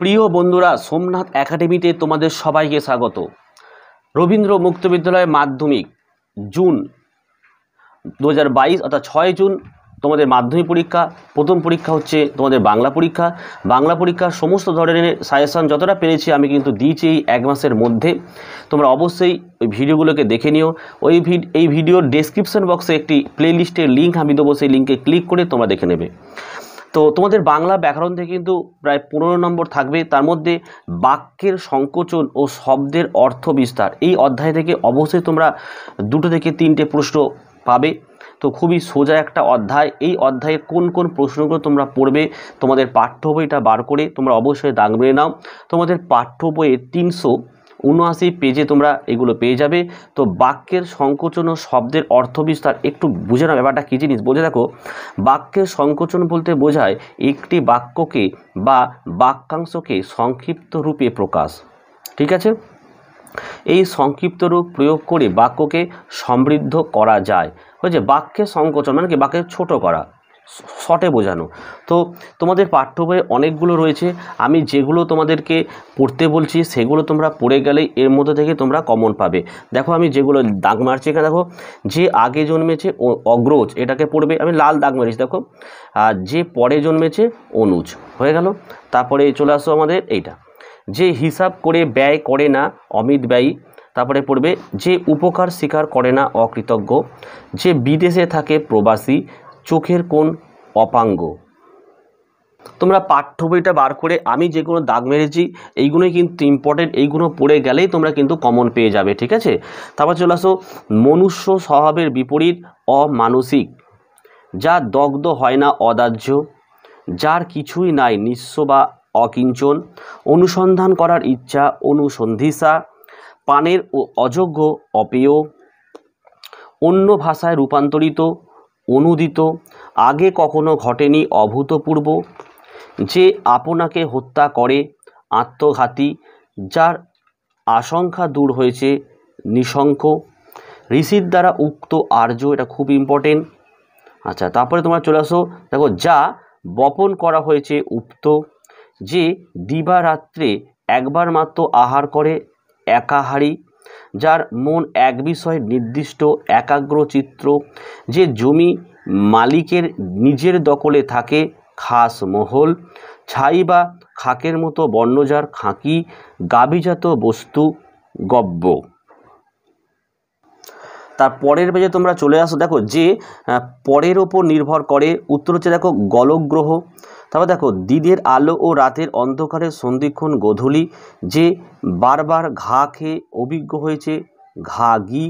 প্রিয় বন্ধুরা সোমনাথ একাডেমিতে তোমাদের সবাইকে স্বাগত রবীন্দ্র মুক্ত বিদ্যালয় মাধ্যমিক জুন দু হাজার বাইশ অর্থাৎ ছয় জুন তোমাদের মাধ্যমিক পরীক্ষা প্রথম পরীক্ষা হচ্ছে তোমাদের বাংলা পরীক্ষা বাংলা পরীক্ষা সমস্ত ধরনের সাজেশন যতটা পেরেছি আমি কিন্তু দিয়েছি এই এক মাসের মধ্যে তোমরা অবশ্যই ওই ভিডিওগুলোকে দেখে নিও ওই এই ভিডিওর ডেসক্রিপশন বক্সে একটি প্লেলিস্টের লিঙ্ক আমি দেবো সেই লিঙ্কে ক্লিক করে তোমরা দেখে নেবে তো তোমাদের বাংলা ব্যাকরণ থেকে কিন্তু প্রায় পনেরো নম্বর থাকবে তার মধ্যে বাক্যের সংকোচন ও শব্দের অর্থ বিস্তার এই অধ্যায় থেকে অবশ্যই তোমরা দুটো থেকে তিনটে প্রশ্ন পাবে তো খুবই সোজা একটা অধ্যায় এই অধ্যায়ে কোন কোন প্রশ্নগুলো তোমরা পড়বে তোমাদের পাঠ্য বইটা বার করে তোমরা অবশ্যই দাগ মেরে নাও তোমাদের পাঠ্য বইয়ের তিনশো উনআশি পেজে তোমরা এগুলো পেয়ে যাবে তো বাক্যের সংকোচন ও শব্দের অর্থ বিস্তার একটু বুঝে না ব্যাপারটা কী জিনিস বোঝে দেখো বাক্যের সংকোচন বলতে বোঝায় একটি বাক্যকে বা বাক্যাংশকে সংক্ষিপ্ত রূপে প্রকাশ ঠিক আছে এই সংক্ষিপ্ত রূপ প্রয়োগ করে বাক্যকে সমৃদ্ধ করা যায় যে বাক্যের সংকোচন মানে কি বাক্যের ছোট করা শর্টে বোঝানো তো তোমাদের পাঠ্য বই অনেকগুলো রয়েছে আমি যেগুলো তোমাদেরকে পড়তে বলছি সেগুলো তোমরা পড়ে গেলে এর মধ্যে থেকে তোমরা কমন পাবে দেখো আমি যেগুলো দাগ মারছি এখানে দেখো যে আগে জন্মেছে অগ্রজ এটাকে পড়বে আমি লাল দাগ মারিছি দেখো আর যে পরে জন্মেছে অনুজ হয়ে গেল তারপরে চলে আসো আমাদের এইটা যে হিসাব করে ব্যয় করে না অমিত ব্যয়ী তারপরে পড়বে যে উপকার স্বীকার করে না অকৃতজ্ঞ যে বিদেশে থাকে প্রবাসী চোখের কোন অপাঙ্গ তোমরা পাঠ্য বইটা বার করে আমি যেগুলো দাগ মেরেছি এইগুলোই কিন্তু ইম্পর্টেন্ট এইগুলো পড়ে গেলেই তোমরা কিন্তু কমন পেয়ে যাবে ঠিক আছে তারপর চলে আসো মনুষ্য স্বভাবের বিপরীত অমানসিক যা দগ্ধ হয় না অদাহ্য যার কিছুই নাই নিঃস্ব বা অকিঞ্চন অনুসন্ধান করার ইচ্ছা অনুসন্ধিসা পানের অযোগ্য অপেয় অন্য ভাষায় রূপান্তরিত অনুদিত আগে কখনো ঘটেনি অভূতপূর্ব যে আপনাকে হত্যা করে আত্মঘাতী যার আশঙ্কা দূর হয়েছে নিঃশঙ্ক ঋষির দ্বারা উক্ত আর্য এটা খুব ইম্পর্টেন্ট আচ্ছা তারপরে তোমরা চলে আসো দেখো যা বপন করা হয়েছে উক্ত যে দিবারাত্রে একবার মাত্র আহার করে একাহারি যার মন এক বিষয়ে নির্দিষ্ট একাগ্র চিত্র যে জমি মালিকের নিজের দখলে থাকে খাস মহল ছাই বা খাকের মতো বর্ণজার খাঁকি গাভিজাত বস্তু গব্য তার পরের পেজে তোমরা চলে আসো দেখো যে পরের ওপর নির্ভর করে উত্তর হচ্ছে দেখো গলগ্রহ তারপর দেখো দিদের আলো ও রাতের অন্ধকারে সন্ধিক্ষণ গোধূলি যে বারবার ঘা খেয়ে অভিজ্ঞ হয়েছে ঘা ঘি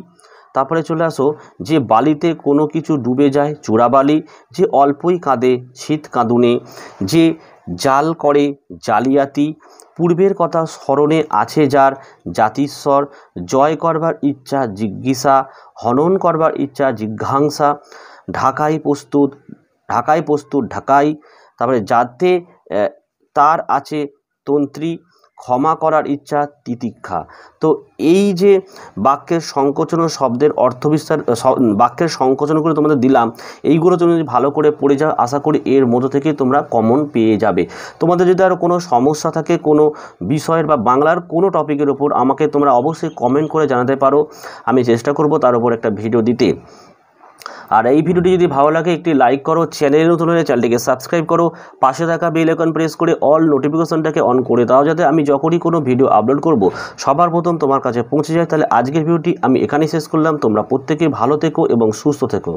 তারপরে চলে আসো যে বালিতে কোনো কিছু ডুবে যায় চোরাবালি যে অল্পই কাঁদে শীত কাঁদুনে যে জাল করে জালিয়াতি পূর্বের কথা স্মরণে আছে যার জাতিস্বর জয় করবার ইচ্ছা জিজ্ঞাসা হনন করবার ইচ্ছা জিজ্ঞাংসা ঢাকাই প্রস্তুত ঢাকাই প্রস্তুত ঢাকাই তারপরে যাতে তার আছে তন্ত্রী ক্ষমা করার ইচ্ছা তিতিক্ষা তো এই যে বাক্যের সংকোচন শব্দের অর্থ বিস্তার বাক্যের সংকোচন করে তোমাদের দিলাম এইগুলো তুমি যদি ভালো করে পড়ে যাও আশা করি এর মতো থেকে তোমরা কমন পেয়ে যাবে তোমাদের যদি আরও কোনো সমস্যা থাকে কোনো বিষয়ের বা বাংলার কোনো টপিকের ওপর আমাকে তোমরা অবশ্যই কমেন্ট করে জানাতে পারো আমি চেষ্টা করব তার উপর একটা ভিডিও দিতে আর এই ভিডিওটি যদি ভালো লাগে একটি লাইক করো চ্যানেলে নতুন হলে চ্যানেলটিকে সাবস্ক্রাইব করো পাশে থাকা বেল আইকন প্রেস করে অল নোটিফিকেশনটাকে অন করে দাও যাতে আমি যখনই কোনো ভিডিও আপলোড করব সবার প্রথম তোমার কাছে পৌঁছে যায় তাহলে আজকের ভিডিওটি আমি এখানেই শেষ করলাম তোমরা প্রত্যেকে ভালো থেকো এবং সুস্থ থেকো